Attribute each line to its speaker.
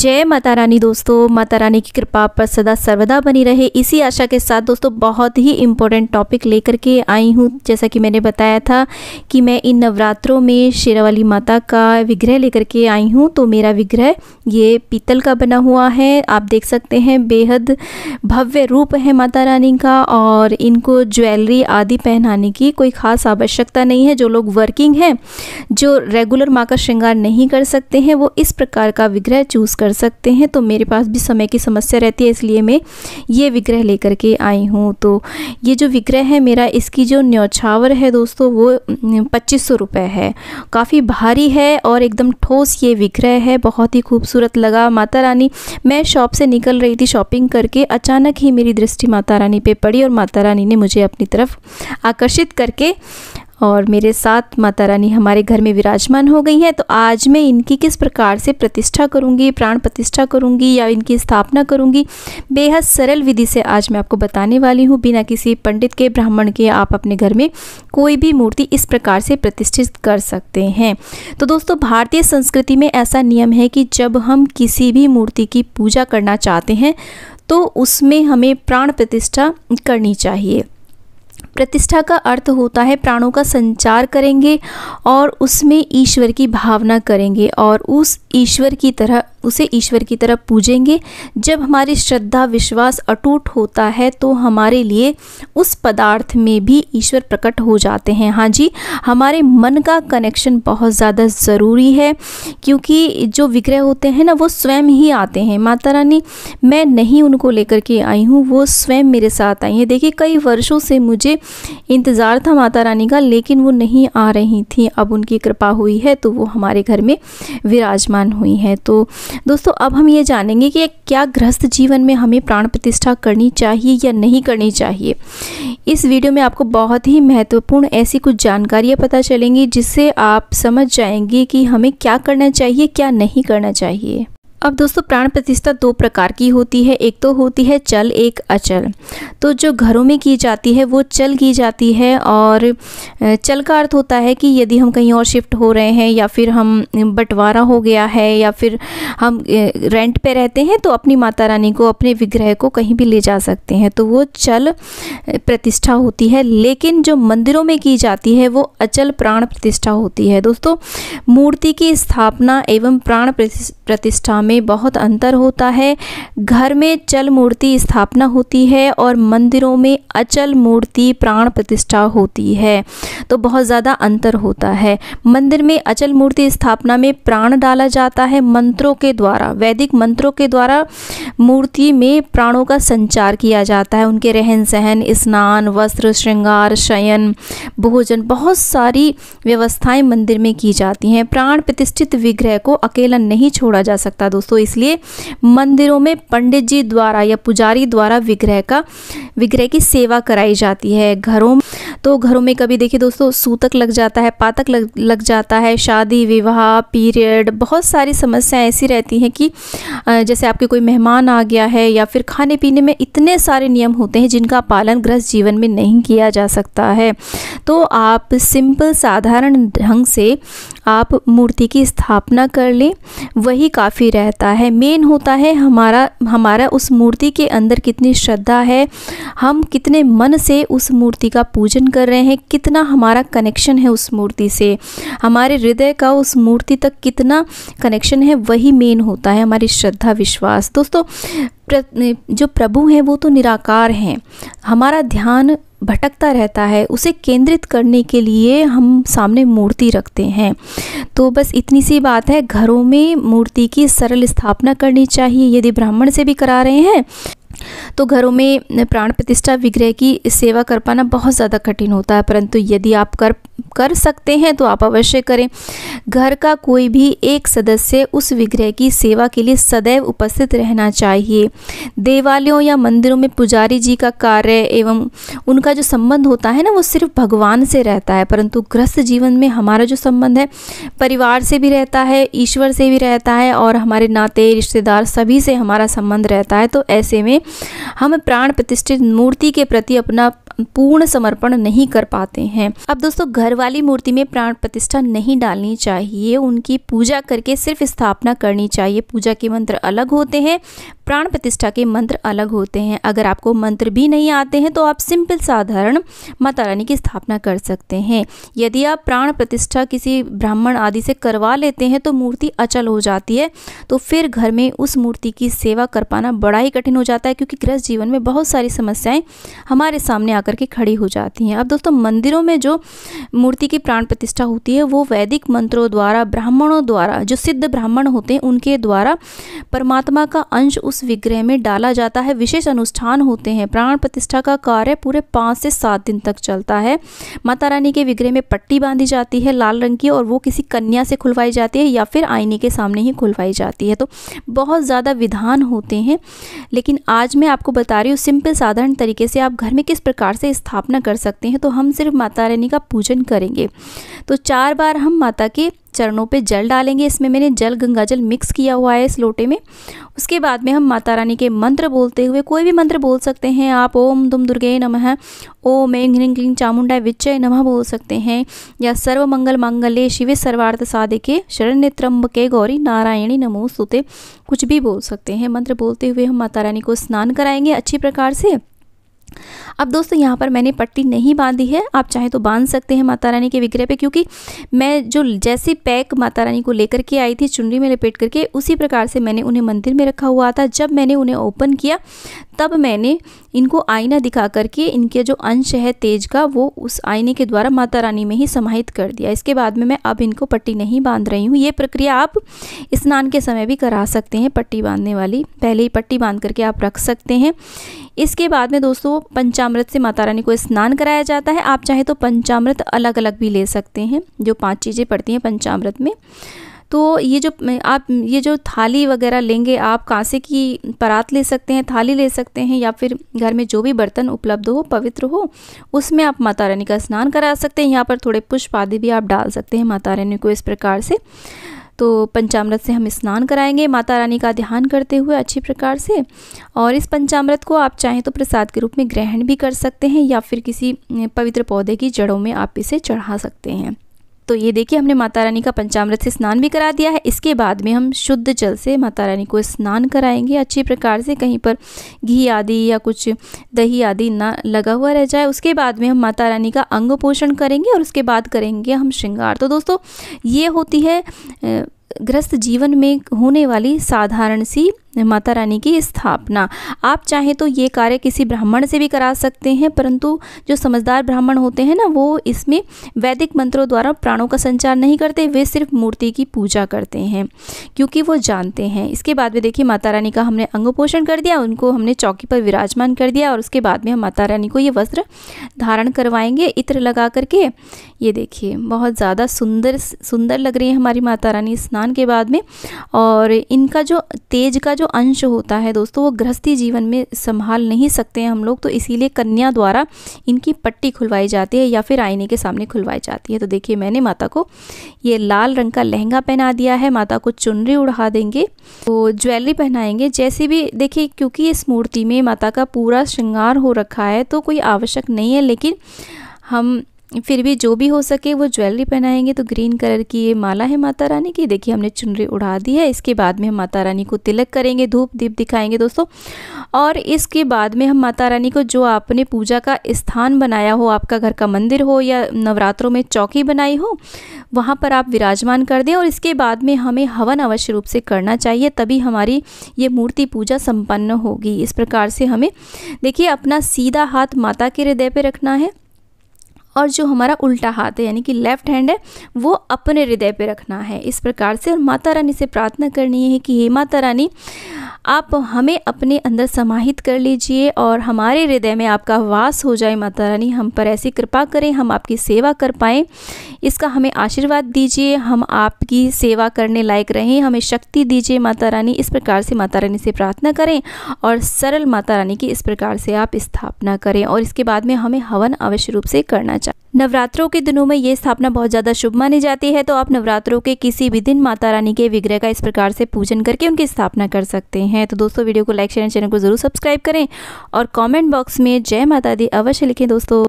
Speaker 1: जय माता रानी दोस्तों माता रानी की कृपा पर सदा सर्वदा बनी रहे इसी आशा के साथ दोस्तों बहुत ही इम्पोर्टेंट टॉपिक लेकर के आई हूँ जैसा कि मैंने बताया था कि मैं इन नवरात्रों में शेरावाली माता का विग्रह लेकर के आई हूँ तो मेरा विग्रह ये पीतल का बना हुआ है आप देख सकते हैं बेहद भव्य रूप है माता रानी का और इनको ज्वेलरी आदि पहनाने की कोई खास आवश्यकता नहीं है जो लोग वर्किंग हैं जो रेगुलर माँ का श्रृंगार नहीं कर सकते हैं वो इस प्रकार का विग्रह चूज़ कर कर सकते हैं तो मेरे पास भी समय की समस्या रहती है इसलिए मैं ये विग्रह लेकर के आई हूँ तो ये जो विग्रह है मेरा इसकी जो न्यौछावर है दोस्तों वो पच्चीस सौ रुपये है काफ़ी भारी है और एकदम ठोस ये विग्रह है बहुत ही खूबसूरत लगा माता रानी मैं शॉप से निकल रही थी शॉपिंग करके अचानक ही मेरी दृष्टि माता रानी पर पड़ी और माता रानी ने मुझे अपनी तरफ आकर्षित करके और मेरे साथ माता रानी हमारे घर में विराजमान हो गई हैं तो आज मैं इनकी किस प्रकार से प्रतिष्ठा करूँगी प्राण प्रतिष्ठा करूँगी या इनकी स्थापना करूँगी बेहद सरल विधि से आज मैं आपको बताने वाली हूँ बिना किसी पंडित के ब्राह्मण के आप अपने घर में कोई भी मूर्ति इस प्रकार से प्रतिष्ठित कर सकते हैं तो दोस्तों भारतीय संस्कृति में ऐसा नियम है कि जब हम किसी भी मूर्ति की पूजा करना चाहते हैं तो उसमें हमें प्राण प्रतिष्ठा करनी चाहिए प्रतिष्ठा का अर्थ होता है प्राणों का संचार करेंगे और उसमें ईश्वर की भावना करेंगे और उस ईश्वर की तरह उसे ईश्वर की तरफ पूजेंगे जब हमारी श्रद्धा विश्वास अटूट होता है तो हमारे लिए उस पदार्थ में भी ईश्वर प्रकट हो जाते हैं हाँ जी हमारे मन का कनेक्शन बहुत ज़्यादा ज़रूरी है क्योंकि जो विग्रह होते हैं ना वो स्वयं ही आते हैं माता रानी मैं नहीं उनको लेकर के आई हूँ वो स्वयं मेरे साथ आई हैं देखिए कई वर्षों से मुझे इंतज़ार था माता रानी का लेकिन वो नहीं आ रही थी अब उनकी कृपा हुई है तो वो हमारे घर में विराजमान हुई हैं तो दोस्तों अब हम ये जानेंगे कि क्या गृहस्थ जीवन में हमें प्राण प्रतिष्ठा करनी चाहिए या नहीं करनी चाहिए इस वीडियो में आपको बहुत ही महत्वपूर्ण ऐसी कुछ जानकारियाँ पता चलेंगी जिससे आप समझ जाएंगे कि हमें क्या करना चाहिए क्या नहीं करना चाहिए अब दोस्तों प्राण प्रतिष्ठा दो प्रकार की होती है एक तो होती है चल एक अचल तो जो घरों में की जाती है वो चल की जाती है और चल का अर्थ होता है कि यदि हम कहीं और शिफ्ट हो रहे हैं या फिर हम बंटवारा हो गया है या फिर हम रेंट पे रहते हैं तो अपनी माता रानी को अपने विग्रह को कहीं भी ले जा सकते हैं तो वो चल प्रतिष्ठा होती है लेकिन जो मंदिरों में की जाती है वो अचल प्राण प्रतिष्ठा होती है दोस्तों मूर्ति की स्थापना एवं प्राण प्रतिष्ठा में में बहुत अंतर होता है घर में चल मूर्ति स्थापना होती है और मंदिरों में अचल मूर्ति प्राण प्रतिष्ठा होती है तो बहुत ज़्यादा अंतर होता है मंदिर में अचल मूर्ति स्थापना में प्राण डाला जाता है मंत्रों के द्वारा वैदिक मंत्रों के द्वारा मूर्ति में प्राणों का संचार किया जाता है उनके रहन सहन स्नान वस्त्र श्रृंगार शयन भोजन बहुत सारी व्यवस्थाएं मंदिर में की जाती हैं प्राण प्रतिष्ठित विग्रह को अकेला नहीं छोड़ा जा सकता दोस्तों दोस्तों इसलिए मंदिरों में पंडित जी द्वारा या पुजारी द्वारा विग्रह का विग्रह की सेवा कराई जाती है घरों तो घरों में कभी देखिए दोस्तों सूतक लग जाता है पातक लग लग जाता है शादी विवाह पीरियड बहुत सारी समस्याएं ऐसी रहती हैं कि जैसे आपके कोई मेहमान आ गया है या फिर खाने पीने में इतने सारे नियम होते हैं जिनका पालन ग्रस्त जीवन में नहीं किया जा सकता है तो आप सिंपल साधारण ढंग से आप मूर्ति की स्थापना कर लें वही काफ़ी रहता है मेन होता है हमारा हमारा उस मूर्ति के अंदर कितनी श्रद्धा है हम कितने मन से उस मूर्ति का पूजन कर रहे हैं कितना हमारा कनेक्शन है उस मूर्ति से हमारे हृदय का उस मूर्ति तक कितना कनेक्शन है वही मेन होता है हमारी श्रद्धा विश्वास दोस्तों प्र, जो प्रभु हैं वो तो निराकार हैं हमारा ध्यान भटकता रहता है उसे केंद्रित करने के लिए हम सामने मूर्ति रखते हैं तो बस इतनी सी बात है घरों में मूर्ति की सरल स्थापना करनी चाहिए यदि ब्राह्मण से भी करा रहे हैं तो घरों में प्राण प्रतिष्ठा विग्रह की सेवा कर पाना बहुत ज़्यादा कठिन होता है परंतु यदि आप कर कर सकते हैं तो आप अवश्य करें घर का कोई भी एक सदस्य उस विग्रह की सेवा के लिए सदैव उपस्थित रहना चाहिए देवालयों या मंदिरों में पुजारी जी का कार्य एवं उनका जो संबंध होता है ना वो सिर्फ भगवान से रहता है परंतु ग्रस्त जीवन में हमारा जो संबंध है परिवार से भी रहता है ईश्वर से भी रहता है और हमारे नाते रिश्तेदार सभी से हमारा संबंध रहता है तो ऐसे में हम प्राण प्रतिष्ठित मूर्ति के प्रति अपना पूर्ण समर्पण नहीं कर पाते हैं अब दोस्तों घर घर वाली मूर्ति में प्राण प्रतिष्ठा नहीं डालनी चाहिए उनकी पूजा करके सिर्फ स्थापना करनी चाहिए पूजा के मंत्र अलग होते हैं प्राण प्रतिष्ठा के मंत्र अलग होते हैं अगर आपको मंत्र भी नहीं आते हैं तो आप सिंपल साधारण माता रानी की स्थापना कर सकते हैं यदि आप प्राण प्रतिष्ठा किसी ब्राह्मण आदि से करवा लेते हैं तो मूर्ति अचल हो जाती है तो फिर घर में उस मूर्ति की सेवा कर पाना बड़ा ही कठिन हो जाता है क्योंकि गृह जीवन में बहुत सारी समस्याएं हमारे सामने आकर के खड़ी हो जाती हैं अब दोस्तों मंदिरों में जो मूर्ति की प्राण प्रतिष्ठा होती है वो वैदिक मंत्रों द्वारा ब्राह्मणों द्वारा जो सिद्ध ब्राह्मण होते हैं उनके द्वारा परमात्मा का अंश उस विग्रह में डाला जाता है विशेष अनुष्ठान होते हैं प्राण प्रतिष्ठा का कार्य पूरे पाँच से सात दिन तक चलता है माता रानी के विग्रह में पट्टी बांधी जाती है लाल रंग की और वो किसी कन्या से खुलवाई जाती है या फिर आईने के सामने ही खुलवाई जाती है तो बहुत ज़्यादा विधान होते हैं लेकिन आज मैं आपको बता रही हूँ सिंपल साधारण तरीके से आप घर में किस प्रकार से स्थापना कर सकते हैं तो हम सिर्फ माता रानी का पूजन करेंगे तो चार बार हम माता के चरणों पे जल डालेंगे इसमें मैंने जल गंगा जल मिक्स किया हुआ है इस लोटे में उसके बाद में हम माता रानी के मंत्र बोलते हुए कोई भी मंत्र बोल सकते हैं आप ओम दुम दुर्गे नमः ओम ऐं ह्रीं क्लीं चामुंडा विचय नमः बोल सकते हैं या सर्व मंगल मंगल्य शिवे सर्वार्थ के शरण्य के गौरी नारायणी नमो सुते कुछ भी बोल सकते हैं मंत्र बोलते हुए हम माता रानी को स्नान कराएंगे अच्छी प्रकार से अब दोस्तों यहाँ पर मैंने पट्टी नहीं बांधी है आप चाहे तो बांध सकते हैं माता रानी के विग्रह पे क्योंकि मैं जो जैसे पैक माता रानी को लेकर के आई थी चुनरी में लपेट करके उसी प्रकार से मैंने उन्हें मंदिर में रखा हुआ था जब मैंने उन्हें ओपन किया तब मैंने इनको आईना दिखा करके इनके जो अंश है तेज का वो उस आईने के द्वारा माता रानी में ही समाहित कर दिया इसके बाद में मैं अब इनको पट्टी नहीं बांध रही हूँ ये प्रक्रिया आप स्नान के समय भी करा सकते हैं पट्टी बांधने वाली पहले ही पट्टी बांध करके आप रख सकते हैं इसके बाद में दोस्तों पंचामृत से माता रानी को स्नान कराया जाता है आप चाहे तो पंचामृत अलग अलग भी ले सकते हैं जो पाँच चीज़ें पड़ती हैं पंचामृत में तो ये जो आप ये जो थाली वगैरह लेंगे आप कांसे की परात ले सकते हैं थाली ले सकते हैं या फिर घर में जो भी बर्तन उपलब्ध हो पवित्र हो उसमें आप माता रानी का स्नान करा सकते हैं यहाँ पर थोड़े पुष्प आदि भी आप डाल सकते हैं माता रानी को इस प्रकार से तो पंचामृत से हम स्नान कराएंगे माता रानी का ध्यान करते हुए अच्छी प्रकार से और इस पंचामृत को आप चाहें तो प्रसाद के रूप में ग्रहण भी कर सकते हैं या फिर किसी पवित्र पौधे की जड़ों में आप इसे चढ़ा सकते हैं तो ये देखिए हमने माता रानी का पंचामृत से स्नान भी करा दिया है इसके बाद में हम शुद्ध जल से माता रानी को स्नान कराएंगे अच्छी प्रकार से कहीं पर घी आदि या कुछ दही आदि ना लगा हुआ रह जाए उसके बाद में हम माता रानी का अंग पोषण करेंगे और उसके बाद करेंगे हम श्रृंगार तो दोस्तों ये होती है ग्रस्त जीवन में होने वाली साधारण सी माता रानी की स्थापना आप चाहें तो ये कार्य किसी ब्राह्मण से भी करा सकते हैं परंतु जो समझदार ब्राह्मण होते हैं ना वो इसमें वैदिक मंत्रों द्वारा प्राणों का संचार नहीं करते वे सिर्फ मूर्ति की पूजा करते हैं क्योंकि वो जानते हैं इसके बाद में देखिए माता रानी का हमने अंग पोषण कर दिया उनको हमने चौकी पर विराजमान कर दिया और उसके बाद में हम माता रानी को ये वस्त्र धारण करवाएंगे इत्र लगा करके ये देखिए बहुत ज़्यादा सुंदर सुंदर लग रही है हमारी माता रानी स्नान के बाद में और इनका जो तेज का जो अंश होता है दोस्तों वो गृहस्थी जीवन में संभाल नहीं सकते हैं हम लोग तो इसीलिए कन्या द्वारा इनकी पट्टी खुलवाई जाती है या फिर आईने के सामने खुलवाई जाती है तो देखिए मैंने माता को ये लाल रंग का लहंगा पहना दिया है माता को चुनरी उड़ा देंगे तो ज्वेलरी पहनाएंगे जैसे भी देखिए क्योंकि इस मूर्ति में माता का पूरा श्रृंगार हो रखा है तो कोई आवश्यक नहीं है लेकिन हम फिर भी जो भी हो सके वो ज्वेलरी पहनाएंगे तो ग्रीन कलर की ये माला है माता रानी की देखिए हमने चुनरी उड़ा दी है इसके बाद में हम माता रानी को तिलक करेंगे धूप दीप दिखाएंगे दोस्तों और इसके बाद में हम माता रानी को जो आपने पूजा का स्थान बनाया हो आपका घर का मंदिर हो या नवरात्रों में चौकी बनाई हो वहाँ पर आप विराजमान कर दें और इसके बाद में हमें हवन अवश्य रूप से करना चाहिए तभी हमारी ये मूर्ति पूजा संपन्न होगी इस प्रकार से हमें देखिए अपना सीधा हाथ माता के हृदय पर रखना है और जो हमारा उल्टा हाथ है यानी कि लेफ्ट हैंड है वो अपने हृदय पे रखना है इस प्रकार से और माता रानी से प्रार्थना करनी है कि हे माता रानी आप हमें अपने अंदर समाहित कर लीजिए और हमारे हृदय में आपका वास हो जाए माता रानी हम पर ऐसी कृपा करें हम आपकी सेवा कर पाएँ इसका हमें आशीर्वाद दीजिए हम आपकी सेवा करने लायक रहें हमें शक्ति दीजिए माता रानी इस प्रकार से माता रानी से प्रार्थना करें और सरल माता रानी की इस प्रकार से आप स्थापना करें और इसके बाद में हमें हवन अवश्य रूप से करना चाहिए नवरात्रों के दिनों में ये स्थापना बहुत ज़्यादा शुभ मानी जाती है तो आप नवरात्रों के किसी भी दिन माता रानी के विग्रह का इस प्रकार से पूजन करके उनकी स्थापना कर सकते हैं तो दोस्तों वीडियो को लाइक शेयर चैनल को ज़रूर सब्सक्राइब करें और कॉमेंट बॉक्स में जय माता दी अवश्य लिखें दोस्तों